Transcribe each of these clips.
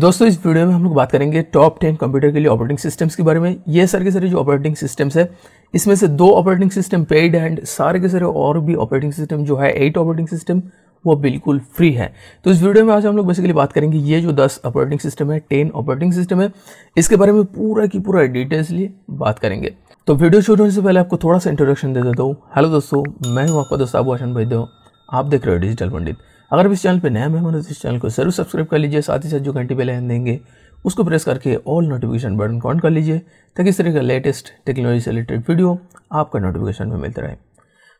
दोस्तों इस वीडियो में हम लोग बात करेंगे टॉप टेन कंप्यूटर के लिए ऑपरेटिंग सिस्टम्स के बारे में ये सारे के सारे जो ऑपरेटिंग सिस्टम्स है इसमें से दो ऑपरेटिंग सिस्टम पेड एंड सारे के सारे और भी ऑपरेटिंग सिस्टम जो है एट ऑपरेटिंग सिस्टम वो बिल्कुल फ्री है तो इस वीडियो में आज हम लोग बेसिकली बात करेंगे ये जो दस ऑपरेटिंग सिस्टम है टेन ऑपरेटिंग सिस्टम है इसके बारे में पूरा की पूरा डिटेल्सली बात करेंगे तो वीडियो शुरू होने से पहले आपको थोड़ा सा इंट्रोडक्शन दे देता हूँ हेलो दोस्तों मैं हूँ आपका दोस्त आबू आशन भाई देव आप देख रहे हो डिजिटल पंडित अगर भी इस चैनल पर नया मेहमान तो इस चैनल को जरूर सब्सक्राइब कर लीजिए साथ ही साथ जो घंटी पहले देंगे उसको प्रेस करके ऑल नोटिफिकेशन बटन ऑन कर लीजिए ताकि इस तरह का लेटेस्ट टेक्नोलॉजी से रिलेटेड वीडियो आपका नोटिफिकेशन में मिलता रहे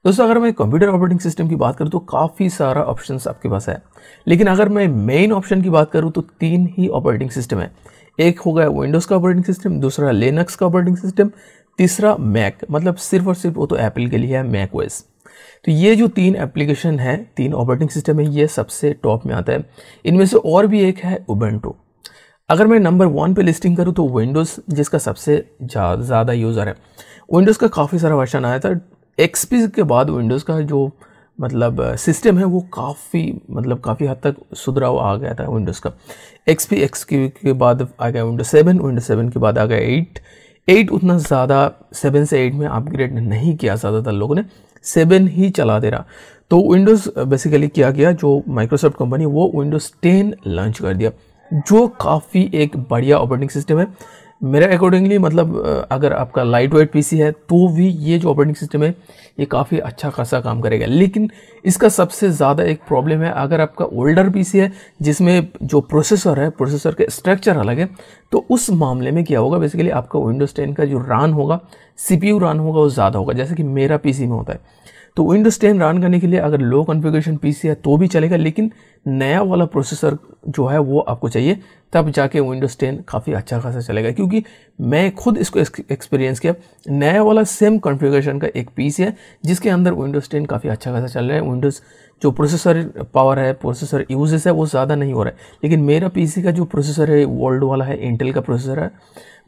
दोस्तों अगर मैं कंप्यूटर ऑपरेटिंग सिस्टम की बात करूँ तो काफ़ी सारा ऑप्शन आपके पास है लेकिन अगर मैं मेन ऑप्शन की बात करूँ तो तीन ही ऑपरेटिंग सिस्टम है एक हो गया विंडोज़ का ऑपरेटिंग सिस्टम दूसरा लेनक्स का ऑपरेटिंग सिस्टम तीसरा मैक मतलब सिर्फ और सिर्फ वो तो एप्पल के लिए है मैक ओएस तो ये जो तीन एप्लीकेशन है तीन ऑपरेटिंग सिस्टम है ये सबसे टॉप में आता है इनमें से और भी एक है उबेंटो अगर मैं नंबर वन पे लिस्टिंग करूँ तो विंडोज़ जिसका सबसे ज़्यादा यूज़र है विंडोज़ का काफ़ी सारा वर्षन आया था एक्सपी के बाद विंडोज़ का जो मतलब सिस्टम है वो काफ़ी मतलब काफ़ी हद तक सुधरा हुआ आ गया था विंडोज़ का एक्स पी एक्स के बाद आ गया विंडोज़ सेवन विंडोज़ सेवन के बाद आ गया एट एट उतना ज़्यादा सेवन से एट में अपग्रेड नहीं किया ज़्यादातर लोगों ने सेवन ही चला दे रहा तो विंडोज़ बेसिकली किया गया जो माइक्रोसॉफ्ट कंपनी वो विंडोज़ टेन लॉन्च कर दिया जो काफ़ी एक बढ़िया ऑपरेटिंग सिस्टम है मेरे अकॉर्डिंगली मतलब अगर आपका लाइट वेट पी है तो भी ये जो ऑपरेटिंग सिस्टम है ये काफ़ी अच्छा खासा काम करेगा लेकिन इसका सबसे ज़्यादा एक प्रॉब्लम है अगर आपका ओल्डर पी है जिसमें जो प्रोसेसर है प्रोसेसर के स्ट्रक्चर अलग है तो उस मामले में क्या होगा बेसिकली आपका विंडोज़ टेन का जो रान होगा सी रन होगा वो ज़्यादा होगा जैसे कि मेरा पी में होता है तो विंडोज़ टेन रन करने के लिए अगर लो कॉन्फ़िगरेशन पीसी है तो भी चलेगा लेकिन नया वाला प्रोसेसर जो है वो आपको चाहिए तब जाके विंडोज़ टेन काफ़ी अच्छा खासा चलेगा क्योंकि मैं खुद इसको एक्सपीरियंस किया नया वाला सेम कॉन्फ़िगरेशन का एक पीस है जिसके अंदर विंडोज़ टेन काफ़ी अच्छा खासा चल रहा है विंडोज़ जो प्रोसेसर पावर है प्रोसेसर यूजेस है वो ज़्यादा नहीं हो रहा है लेकिन मेरा पी का जो प्रोसेसर है वर्ल्ड वाला है इंटेल का प्रोसेसर है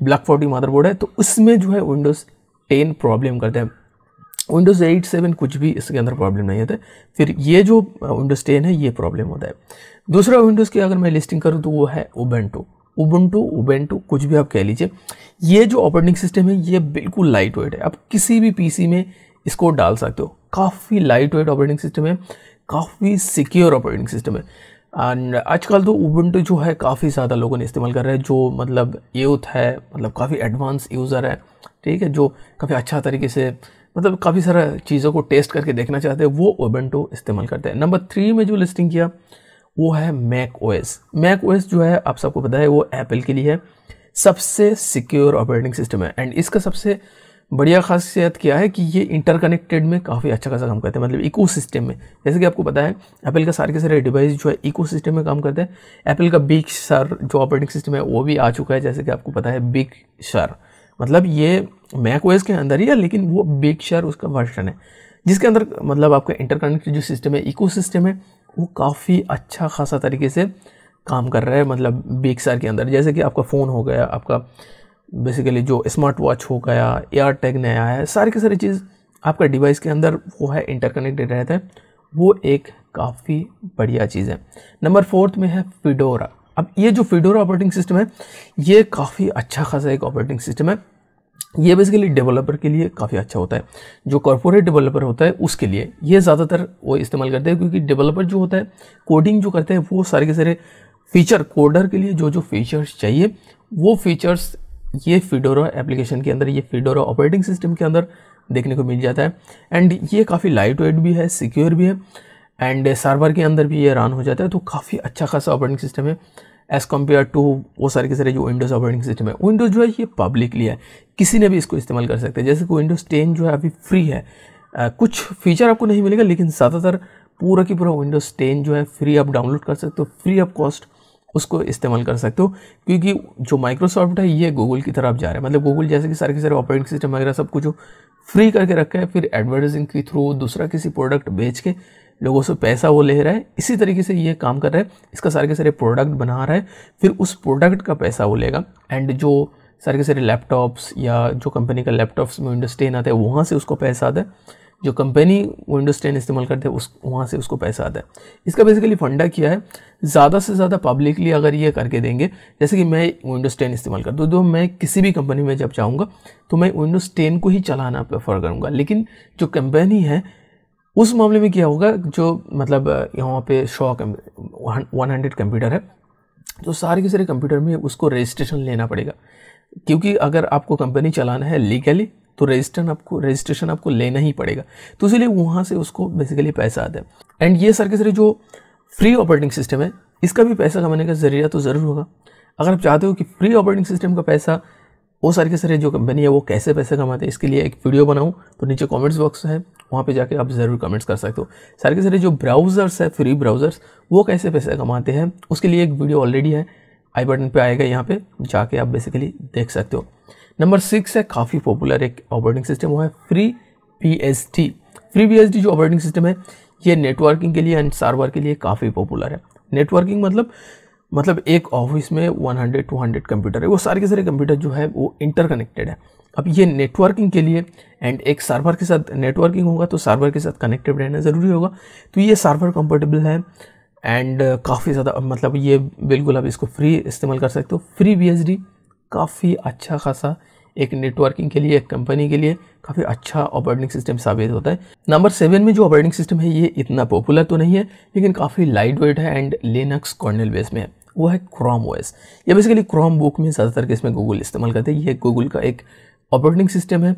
ब्लैक फोर्टी मदरबोर्ड है तो उसमें जो है विंडोज़ टेन प्रॉब्लम करता है विंडोज़ एट सेवन कुछ भी इसके अंदर प्रॉब्लम नहीं होता फिर ये जो विंडोज़ टेन है ये प्रॉब्लम होता है दूसरा विंडोज़ की अगर मैं लिस्टिंग करूँ तो वो है ओबेंटो उबंटू टू कुछ भी आप कह लीजिए ये जो ऑपरेटिंग सिस्टम है ये बिल्कुल लाइट वेट है आप किसी भी पीसी में इसको डाल सकते हो काफ़ी लाइट वेट ऑपरेटिंग सिस्टम है काफ़ी सिक्योर ऑपरेटिंग सिस्टम है एंड आजकल तो उबंटू जो है काफ़ी ज़्यादा लोगों ने इस्तेमाल कर रहे हैं जो मतलब यूथ है मतलब काफ़ी एडवांस यूज़र है ठीक है जो काफ़ी अच्छा तरीके से मतलब काफ़ी सारा चीज़ों को टेस्ट करके देखना चाहते हैं वो ओबेंटो इस्तेमाल करते हैं नंबर थ्री में जो लिस्टिंग किया वो है मैक ओएस मैक ओएस जो है आप सबको पता है वो एप्पल के लिए है सबसे सिक्योर ऑपरेटिंग सिस्टम है एंड इसका सबसे बढ़िया खासियत क्या है कि ये इंटरकनेक्टेड में काफ़ी अच्छा खासा काम करते हैं मतलब इको में जैसे कि आपको पता है एप्पल का सारे के सारे डिवाइस जो है इको में काम करते हैं एप्पल का बिग सर जो ऑपरेटिंग सिस्टम है वो भी आ चुका है जैसे कि आपको पता है बिग सर मतलब ये मैक ओएस के अंदर ही है लेकिन वो बिग सर उसका वर्जन है जिसके अंदर मतलब आपका इंटरकनेक्टेड जो सिस्टम है इको है वो काफ़ी अच्छा खासा तरीके से काम कर रहा है मतलब बिग सर के अंदर जैसे कि आपका फ़ोन हो गया आपका बेसिकली जो स्मार्ट वॉच हो गया एयर टैग नया आया है सारी की सारी चीज़ आपका डिवाइस के अंदर वो है इंटरकनेक्टेड रहता है वो एक काफ़ी बढ़िया चीज़ है नंबर फोर्थ में है फिडोरा अब ये जो फिडोरा ऑपरेटिंग सिस्टम है ये काफ़ी अच्छा खासा एक ऑपरेटिंग सिस्टम है ये बेसिकली डेवलपर के लिए काफ़ी अच्छा होता है जो कॉरपोरेट डेवलपर होता है उसके लिए ये ज़्यादातर वो इस्तेमाल करते हैं क्योंकि डेवलपर जो होता है कोडिंग जो करते हैं वो सारे के सारे फीचर कोडर के लिए जो जो फीचर्स चाहिए वो फीचर्स ये फिडोरा एप्लीकेशन के अंदर ये फिडोरा ऑपरेटिंग सिस्टम के अंदर देखने को मिल जाता है एंड ये काफ़ी लाइट वेट भी है सिक्योर भी है एंड सर्वर के अंदर भी ये रन हो जाता है तो काफ़ी अच्छा खासा ऑपरेटिंग सिस्टम है एज़ कम्पेयर टू वो सारे के सारे जो विंडोज़ ऑपरेटिंग सिस्टम है विंडोज़ जो है ये पब्लिकली है किसी ने भी इसको इस्तेमाल कर सकते हैं जैसे कि विंडोज़ टेन जो है अभी फ्री है आ, कुछ फीचर आपको नहीं मिलेगा लेकिन ज़्यादातर पूरा की पूरा विंडोज़ टेन जो है फ्री आप डाउनलोड कर सकते हो फ्री ऑफ कॉस्ट उसको इस्तेमाल कर सकते हो क्योंकि जो माइक्रोसॉफ्ट है ये गूगल की तरफ जा रहा है मतलब गूगल जैसे कि सारे के सारे ऑपरेटिंग सिस्टम वगैरह सब कुछ फ्री करके रखा है फिर एडवर्टाइजिंग के थ्रू दूसरा किसी प्रोडक्ट बेच के लोगों से पैसा वो ले रहा है इसी तरीके से ये काम कर रहा है इसका सारे के सारे प्रोडक्ट बना रहा है फिर उस प्रोडक्ट का पैसा वो लेगा एंड जो सारे के सारे लैपटॉप्स या जो कंपनी का लैपटॉप्स में इंडस्ट्रीन आता है वहाँ से उसको पैसा आता है जो कंपनी विंडोज़ टेन इस्तेमाल करते हैं उस वहाँ से उसको पैसा आता है इसका बेसिकली फंडा क्या है ज़्यादा से ज़्यादा पब्लिकली अगर ये करके देंगे जैसे कि मैं विंडोज़ टेन इस्तेमाल करता हूँ तो मैं किसी भी कंपनी में जब चाहूँगा तो मैं विंडोज़ टेन को ही चलाना प्रेफर करूँगा लेकिन जो कंपनी है उस मामले में क्या होगा जो मतलब यहाँ पे शॉ वन हंड्रेड कंप्यूटर है तो सारे के सारे कंप्यूटर में उसको रजिस्ट्रेशन लेना पड़ेगा क्योंकि अगर आपको कंपनी चलाना है लीगली तो रजिस्ट्रेशन आपको रजिस्ट्रेशन आपको लेना ही पड़ेगा तो इसीलिए वहाँ से उसको बेसिकली पैसा आता है एंड ये सर के सर जो फ्री ऑपरेटिंग सिस्टम है इसका भी पैसा कमाने का ज़रिया तो ज़रूर होगा अगर आप चाहते हो कि फ्री ऑपरेटिंग सिस्टम का पैसा वो सर के सर जो कंपनी है वो कैसे पैसे कमाते हैं इसके लिए एक वीडियो बनाऊँ तो नीचे कॉमेंट्स बॉक्स है वहाँ पे जाके आप ज़रूर कमेंट्स कर सकते हो सर के सर जो ब्राउज़र्स है फ्री ब्राउज़र्स वो कैसे पैसे कमाते हैं उसके लिए एक वीडियो ऑलरेडी है आई बटन पे आएगा यहाँ पे जाके आप बेसिकली देख सकते हो नंबर सिक्स है काफ़ी पॉपुलर एक ऑपरेटिंग सिस्टम वो है free B S D free B S D जो ऑपरेटिंग सिस्टम है ये नेटवर्किंग के लिए एंड सर्वर के लिए काफ़ी पॉपुलर है नेटवर्किंग मतलब मतलब एक ऑफिस में 100 200 कंप्यूटर है वो सारे के सारे कंप्यूटर जो है वो इंटरकनेक्टेड है अब ये नेटवर्किंग के लिए एंड एक सर्वर के साथ नेटवर्किंग होगा तो सर्वर के साथ कनेक्टेड रहना ज़रूरी होगा तो ये सर्वर कंफर्टेबल है एंड काफ़ी ज़्यादा मतलब ये बिल्कुल आप इसको फ्री इस्तेमाल कर सकते हो फ्री बी काफ़ी अच्छा खासा एक नेटवर्किंग के लिए एक कंपनी के लिए काफ़ी अच्छा ऑपरेटिंग सिस्टम साबित होता है नंबर सेवन में जो ऑपरेटिंग सिस्टम है ये इतना पॉपुलर तो नहीं है लेकिन काफ़ी लाइट वेट है एंड लिनक्स कॉर्नल बेस में है वो है क्रोम ओएस ये बेसिकली क्रोम बुक में ज़्यादातर के में गूगल इस्तेमाल करते हैं ये गूगल का एक ऑपरेटिंग सिस्टम है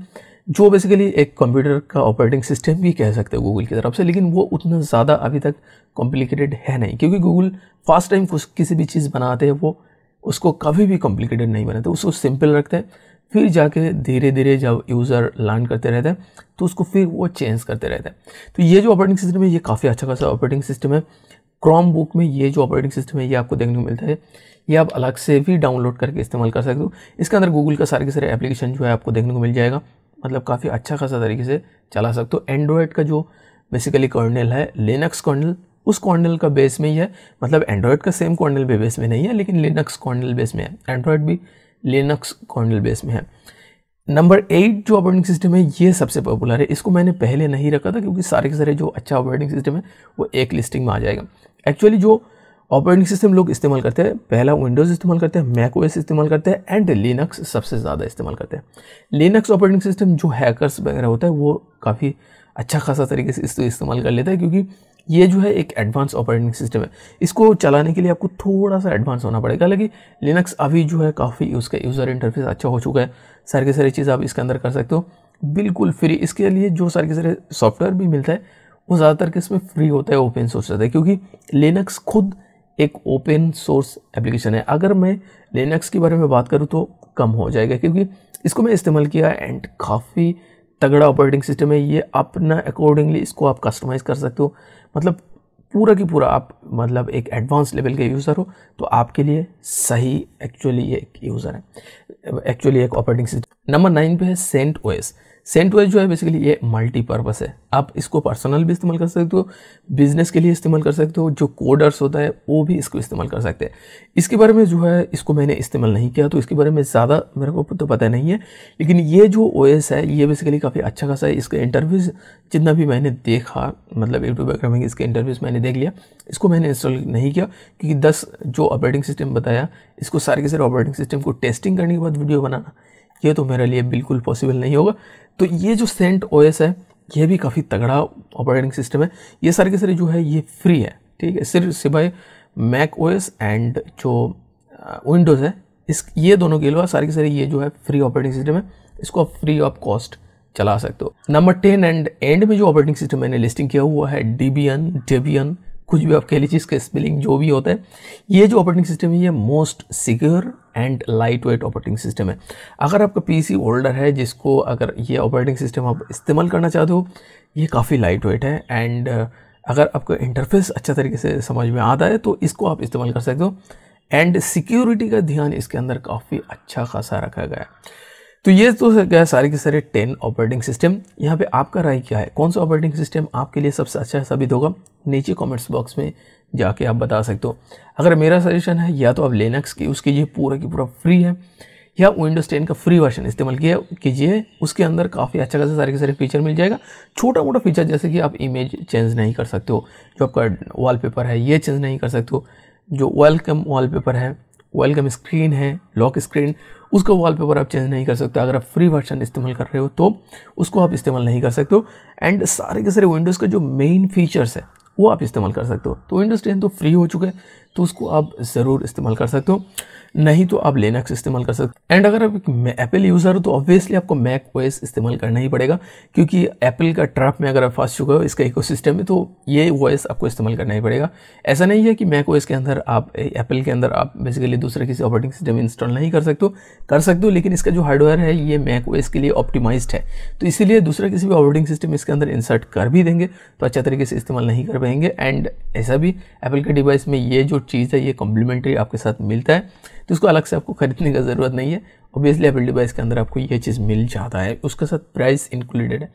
जो बेसिकली एक कंप्यूटर का ऑपरेटिंग सिस्टम भी कह सकते हैं गूगल की तरफ से लेकिन वो उतना ज़्यादा अभी तक कॉम्प्लिकेटेड है नहीं क्योंकि गूगल फर्स्ट टाइम किसी भी चीज़ बनाते हैं वो उसको कभी भी कॉम्प्लिकेटेड नहीं बनाते उसको सिंपल रखते हैं फिर जाके धीरे धीरे जब यूज़र लर्न करते रहते हैं तो उसको फिर वो चेंज करते रहते हैं तो ये जो ऑपरेटिंग सिस्टम है ये काफ़ी अच्छा खासा ऑपरेटिंग सिस्टम है क्रोम बुक में ये जो ऑपरेटिंग सिस्टम है ये आपको देखने को मिलता है ये आप अलग से भी डाउनलोड करके इस्तेमाल कर सकते हो इसके अंदर गूगल का सारे के सारे एप्लीकेशन जो है आपको देखने को मिल जाएगा मतलब काफ़ी अच्छा खासा तरीके से चला सकते हो एंड्रॉयड का जो बेसिकली कर्नल है लिनक्स कर्नल उस कॉर्नल का बेस में ही है मतलब एंड्रॉयड का सेम कॉर्नल भी बेस में नहीं है लेकिन लिनक्स कॉर्नल बेस में है एंड्रॉयड भी लिनक्स कॉर्नल बेस में है नंबर एट जो ऑपरेटिंग सिस्टम है ये सबसे पॉपुलर है इसको मैंने पहले नहीं रखा था क्योंकि सारे के सारे जो अच्छा ऑपरेटिंग सिस्टम है वो एक लिस्टिंग में आ जाएगा एक्चुअली जो ऑपरेटिंग सिस्टम लोग इस्तेमाल करते हैं पहला विंडोज़ इस्तेमाल करते हैं मैक ओएस इस्तेमाल करते हैं एंड लिनक्स सबसे ज़्यादा इस्तेमाल करते हैं लिनक्स ऑपरेटिंग सिस्टम जो हैकर्स वगैरह होता है वो काफ़ी अच्छा खासा तरीके से इसको इस्तेमाल कर लेता है क्योंकि ये जो है एक एडवांस ऑपरेटिंग सिस्टम है इसको चलाने के लिए आपको थोड़ा सा एडवांस होना पड़ेगा हालांकि लिनक्स अभी जो है काफ़ी उसका यूज़र इंटरफेस अच्छा हो चुका है सारी की सारी चीज़ आप इसके अंदर कर सकते हो बिल्कुल फ्री इसके लिए जो सारे के सारे सॉफ्टवेयर भी मिलता है वो ज़्यादातर किसमें फ्री होता है ओपन सोर्स होता है क्योंकि लिनक्स खुद एक ओपन सोर्स एप्लीकेशन है अगर मैं लिनक्स के बारे में बात करूँ तो कम हो जाएगा क्योंकि इसको मैं इस्तेमाल किया एंड काफ़ी तगड़ा ऑपरेटिंग सिस्टम है ये अपना अकॉर्डिंगली इसको आप कस्टमाइज़ कर सकते हो मतलब पूरा की पूरा आप मतलब एक एडवांस लेवल के यूज़र हो तो आपके लिए सही एक्चुअली एक यूज़र है एक्चुअली एक ऑपरेटिंग सिस्टम नंबर नाइन पे है सेंट ओएस सेंट वेज जो है बेसिकली ये मल्टीपर्पज़ है आप इसको पर्सनल भी इस्तेमाल कर सकते हो बिजनेस के लिए इस्तेमाल कर सकते हो जो कोडर्स होता है वो भी इसको इस्तेमाल कर सकते हैं इसके बारे में जो है इसको मैंने इस्तेमाल नहीं किया तो इसके बारे में ज़्यादा मेरे को तो पता नहीं है लेकिन ये जो ओ है ये बेसिकली काफ़ी अच्छा खासा है इसका इंटरव्यूज़ जितना भी मैंने देखा मतलब यूट्यूब पर में इसके इंटरव्यूज़ मैंने देख लिया इसको मैंने इंस्टॉल नहीं किया क्योंकि दस जो ऑपरेटिंग सिस्टम बताया इसको सारे के सारे ऑपरेटिंग सिस्टम को टेस्टिंग करने के बाद वीडियो बनाना ये तो मेरे लिए बिल्कुल पॉसिबल नहीं होगा तो ये जो सेंट ओ है ये भी काफ़ी तगड़ा ऑपरेटिंग सिस्टम है ये सारे के सारे जो है ये फ्री है ठीक है सिर्फ सिवाय मैक ओ एंड जो विंडोज़ है इस ये दोनों के अलावा सारे के सारे ये जो है फ्री ऑपरेटिंग सिस्टम है इसको आप फ्री ऑफ कॉस्ट चला सकते हो नंबर टेन एंड एंड में जो ऑपरेटिंग सिस्टम मैंने लिस्टिंग किया हुआ है डी बी एन कुछ भी आप कह लीजिए इसका स्पेलिंग जो भी होता है ये जो ऑपरेटिंग सिस्टम है ये most secure and light weight operating system है अगर आपका पीसी ओल्डर है जिसको अगर ये ऑपरेटिंग सिस्टम आप इस्तेमाल करना चाहते हो ये काफ़ी लाइट वेट है एंड अगर आपको इंटरफेस अच्छा तरीके से समझ में आता है तो इसको आप इस्तेमाल कर सकते हो एंड सिक्योरिटी का ध्यान इसके अंदर काफ़ी अच्छा खासा रखा गया है तो ये तो क्या है सारे के सारे टेन ऑपरेटिंग सिस्टम यहाँ पे आपका राय क्या है कौन सा ऑपरेटिंग सिस्टम आपके लिए सबसे अच्छा साबित होगा नीचे कमेंट्स बॉक्स में जाके आप बता सकते हो अगर मेरा सजेशन है या तो आप लेनक्स की उसकी लिए पूरा की पूरा फ्री है या विंडोज़ टेन का फ्री वर्जन इस्तेमाल किया कीजिए उसके अंदर काफ़ी अच्छा खासा सारे के सारे फीचर मिल जाएगा छोटा मोटा फीचर जैसे कि आप इमेज चेंज नहीं कर सकते हो जो आपका वाल है ये चेंज नहीं कर सकते हो जो वेलकम वाल है वेलकम स्क्रीन है लॉक स्क्रीन उसका वॉलपेपर आप चेंज नहीं कर सकते अगर आप फ्री वर्जन इस्तेमाल कर रहे हो तो उसको आप इस्तेमाल नहीं कर सकते हो एंड सारे के सारे विंडोज़ का जो मेन फीचर्स है वो आप इस्तेमाल कर सकते हो तो विंडोज़ टेन तो फ्री हो चुका है तो उसको आप ज़रूर इस्तेमाल कर सकते हो नहीं तो आप लिनक्स इस्तेमाल कर सकते हो एंड अगर आप एक एप्पल यूज़र हो तो ऑब्वियसली आपको मैक ओएस इस्तेमाल करना ही पड़ेगा क्योंकि एप्पल का ट्रैप में अगर आप फंस चुके हो इसका इकोसिस्टम में तो ये ओएस आपको इस्तेमाल करना ही पड़ेगा ऐसा नहीं है कि मैक ओएस के अंदर आप एप्पल के अंदर आप बेसिकली दूसरे किसी ऑपरेटिंग सिस्टम इंस्टॉल नहीं कर सकते हो कर सकते हो लेकिन इसका जो हार्डवेयर है ये मैक ओएस के लिए ऑप्टिमाइज है तो इसीलिए दूसरा किसी भी ऑपरेटिंग सिस्टम इसके अंदर इंसर्ट कर भी देंगे तो अच्छा तरीके से इस्तेमाल नहीं कर पाएंगे एंड ऐसा भी एप्पल के डिवाइस में ये जो चीज़ है ये कॉम्प्लीमेंट्री आपके साथ मिलता है तो इसको अलग से आपको ख़रीदने का ज़रूरत नहीं है ऑब्वियसली एपल डिवाइस के अंदर आपको ये चीज़ मिल जाता है उसके साथ प्राइस इंक्लूडेड है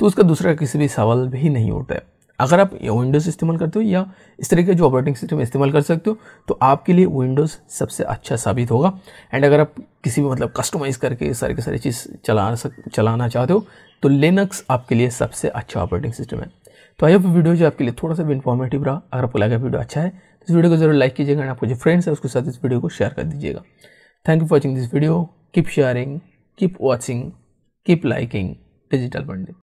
तो उसका दूसरा किसी भी सवाल भी नहीं उठता है अगर आप विंडोज़ इस्तेमाल करते हो या इस तरह के जो ऑपरेटिंग सिस्टम इस्तेमाल कर सकते हो तो आपके लिए विंडोज़ सबसे अच्छा साबित होगा एंड अगर आप किसी भी मतलब कस्टमाइज़ करके सारे के सारी चीज़ चला सक चलाना चाहते हो तो लिनक्स आपके लिए सबसे अच्छा ऑपरेटिंग सिस्टम है तो आई होप वीडियो जो आपके लिए थोड़ा सा भी इन्फॉर्मेटिव रहा अगर आपको लगा वीडियो अच्छा है इस वीडियो को जरूर लाइक कीजिएगा एंड आपको जो फ्रेंड्स है उसके साथ इस वीडियो को शेयर कर दीजिएगा thank you for watching this video keep sharing keep watching keep liking digital Pandit